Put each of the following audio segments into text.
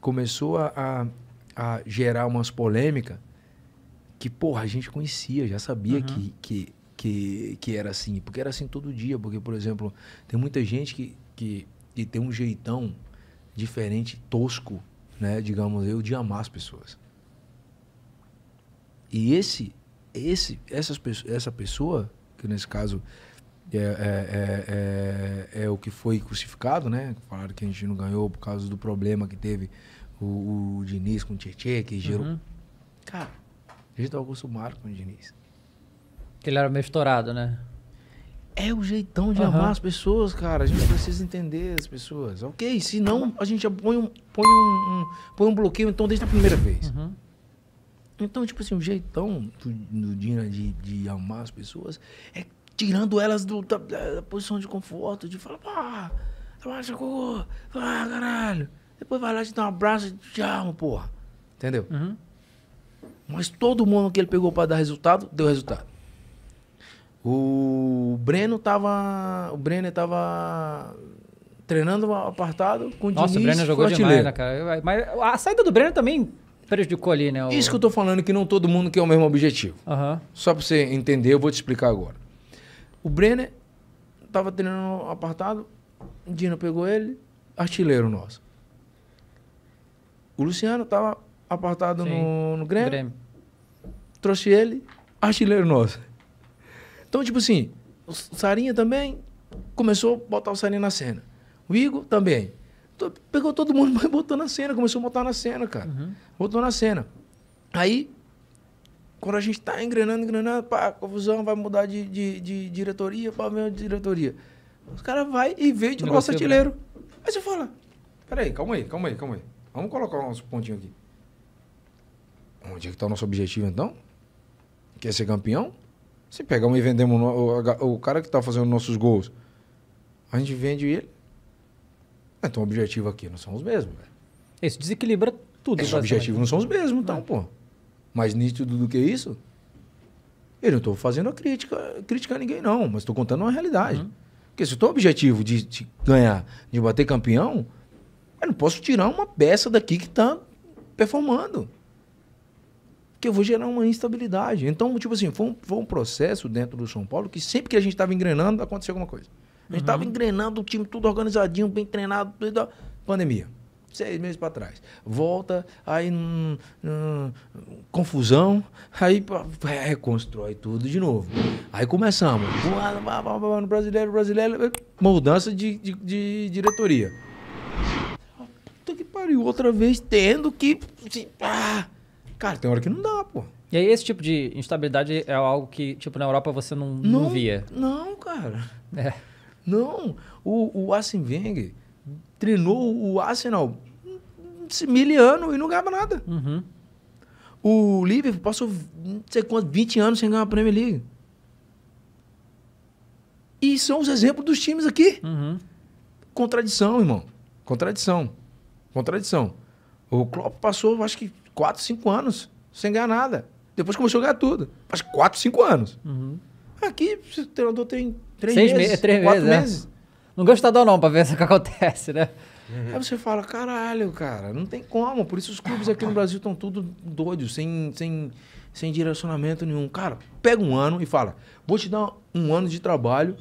começou a, a, a gerar umas polêmicas que, porra, a gente conhecia, já sabia uhum. que, que, que, que era assim. Porque era assim todo dia. Porque, por exemplo, tem muita gente que, que, que tem um jeitão diferente, tosco, né? Digamos eu, de amar as pessoas. E esse, esse, essas, essa pessoa, que nesse caso é, é, é, é, é, o que foi crucificado, né? Falaram que a gente não ganhou por causa do problema que teve o, o Diniz com o Tietchan, que gerou. Uhum. Cara, a gente estava acostumado com o Diniz. Ele era meio estourado, né? É o jeitão de uhum. amar as pessoas, cara. A gente precisa entender as pessoas. Ok? Se não, a gente põe um, põe um, um, põe um bloqueio, então, desde a primeira vez. Uhum. Então, tipo assim, o jeitão do, do Dina de, de amar as pessoas é tirando elas do, da, da, posição de conforto, de falar, pá, abaixa, cocô, ah, caralho. Depois vai lá, te dá um abraço e te arma, porra. Entendeu? Uhum. Mas todo mundo que ele pegou para dar resultado, deu resultado. O Breno tava. O Breno tava treinando apartado com o Nossa, Diniz, o Breno jogou demais, né, cara? Mas a saída do Breno também prejudicou ali, né? O... Isso que eu tô falando, que não todo mundo quer o mesmo objetivo. Uhum. Só pra você entender, eu vou te explicar agora. O Brenner tava treinando apartado, Dino pegou ele, artilheiro nosso. O Luciano tava apartado no, no Grêmio, Grêmio, Trouxe ele, artilheiro nosso. Então, tipo assim, o Sarinha também começou a botar o Sarinha na cena. O Igor também. Pegou todo mundo, mas botou na cena, começou a botar na cena, cara. Uhum. Botou na cena. Aí quando a gente está engrenando, engrenando, pá, confusão, vai mudar de, de, de diretoria, pá, mesmo diretoria. Os caras vai e vende de nosso artilheiro. Né? Aí você fala, peraí, calma aí, calma aí, calma aí. Vamos colocar o nosso pontinho aqui. Onde é que está o nosso objetivo, então? Quer ser campeão? Se pegamos e vendemos o, o, o cara que está fazendo nossos gols, a gente vende ele. Ah, então o objetivo aqui não são os mesmos, velho. Isso desequilibra tudo. Os objetivos não são os mesmos, então, é. pô mais nítido do que isso? Eu não estou fazendo a crítica, crítica a ninguém, não, mas estou contando uma realidade. Uhum. Porque se o teu objetivo de, de, ganhar, de bater campeão, eu não posso tirar uma peça daqui que está performando. Porque eu vou gerar uma instabilidade. Então, tipo assim, foi um, foi um processo dentro do São Paulo que sempre que a gente estava engrenando, aconteceu alguma coisa. A gente estava uhum. engrenando o time tudo organizadinho, bem treinado, tudo, pandemia seis meses para trás. Volta, aí hum, hum, confusão, aí reconstrói tudo de novo. Aí começamos. No ah, ah, ah, brasileiro, brasileiro, mudança de, de, de diretoria. Puta que pariu, outra vez tendo que. Assim, ah, cara, tem hora que não dá, pô. E aí, esse tipo de instabilidade é algo que, tipo, na Europa você não, não, não via? Não, cara. É. Não. O, o Arsene Wenger, treinou o Arsenal mil anos e não ganhava nada. Uhum. O Liverpool passou não sei quantos, 20 anos sem ganhar a Premier League. E são os exemplos dos times aqui. Uhum. Contradição, irmão. Contradição. Contradição. O Klopp passou, acho que, 4, 5 anos sem ganhar nada. Depois começou a ganhar tudo. Acho que 4, 5 anos. Uhum. Aqui, o treinador tem 3 meses. Me é 3 meses. meses. Não gostadão não, pra ver o que acontece, né? Uhum. Aí você fala, caralho, cara, não tem como. Por isso os clubes aqui no Brasil estão tudo doidos, sem, sem, sem direcionamento nenhum. Cara, pega um ano e fala, vou te dar um ano de trabalho,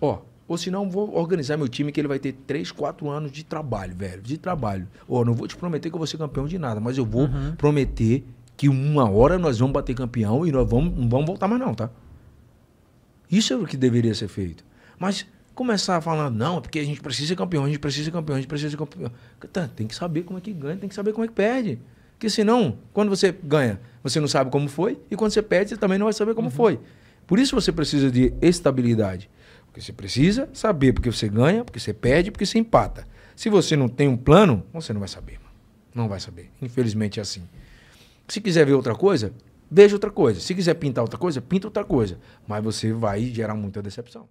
ó, ou senão vou organizar meu time que ele vai ter 3, 4 anos de trabalho, velho, de trabalho. Ó, não vou te prometer que eu vou ser campeão de nada, mas eu vou uhum. prometer que uma hora nós vamos bater campeão e nós vamos, não vamos voltar mais não, tá? Isso é o que deveria ser feito. Mas começar falando, não, é porque a gente precisa ser campeão, a gente precisa ser campeão, a gente precisa ser campeão. Tá, tem que saber como é que ganha, tem que saber como é que perde. Porque senão, quando você ganha, você não sabe como foi, e quando você perde, você também não vai saber como uhum. foi. Por isso você precisa de estabilidade. Porque você precisa saber porque você ganha, porque você perde, porque você empata. Se você não tem um plano, você não vai saber. Não vai saber. Infelizmente é assim. Se quiser ver outra coisa, veja outra coisa. Se quiser pintar outra coisa, pinta outra coisa. Mas você vai gerar muita decepção.